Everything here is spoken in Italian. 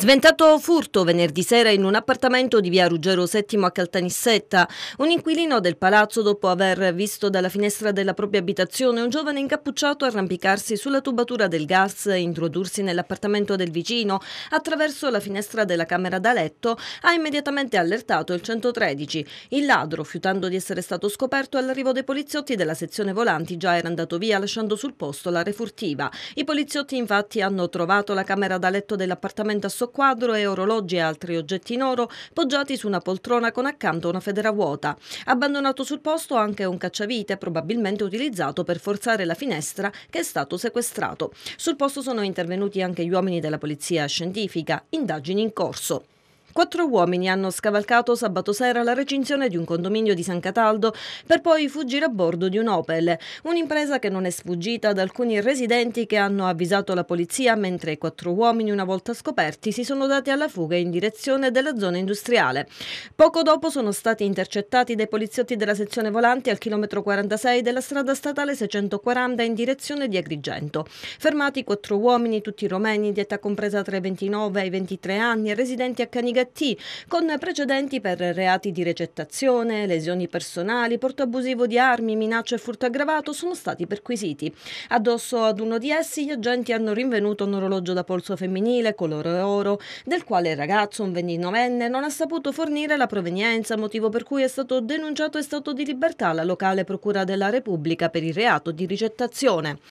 Sventato furto venerdì sera in un appartamento di via Ruggero VII a Caltanissetta. Un inquilino del palazzo, dopo aver visto dalla finestra della propria abitazione un giovane incappucciato arrampicarsi sulla tubatura del gas e introdursi nell'appartamento del vicino attraverso la finestra della camera da letto, ha immediatamente allertato il 113. Il ladro, fiutando di essere stato scoperto all'arrivo dei poliziotti della sezione volanti, già era andato via lasciando sul posto la refurtiva. I poliziotti infatti hanno trovato la camera da letto dell'appartamento a soccorso quadro e orologi e altri oggetti in oro poggiati su una poltrona con accanto una federa vuota. Abbandonato sul posto anche un cacciavite, probabilmente utilizzato per forzare la finestra che è stato sequestrato. Sul posto sono intervenuti anche gli uomini della polizia scientifica, indagini in corso. Quattro uomini hanno scavalcato sabato sera la recinzione di un condominio di San Cataldo per poi fuggire a bordo di un Opel, un'impresa che non è sfuggita ad alcuni residenti che hanno avvisato la polizia mentre i quattro uomini una volta scoperti si sono dati alla fuga in direzione della zona industriale. Poco dopo sono stati intercettati dai poliziotti della sezione volanti al chilometro 46 della strada statale 640 in direzione di Agrigento. Fermati quattro uomini, tutti romeni di età compresa tra i 29 e i 23 anni residenti a Caniga DT, con precedenti per reati di recettazione, lesioni personali, porto abusivo di armi, minaccia e furto aggravato sono stati perquisiti. Addosso ad uno di essi gli agenti hanno rinvenuto un orologio da polso femminile colore oro, del quale il ragazzo, un 29enne, non ha saputo fornire la provenienza, motivo per cui è stato denunciato e stato di libertà alla locale Procura della Repubblica per il reato di ricettazione.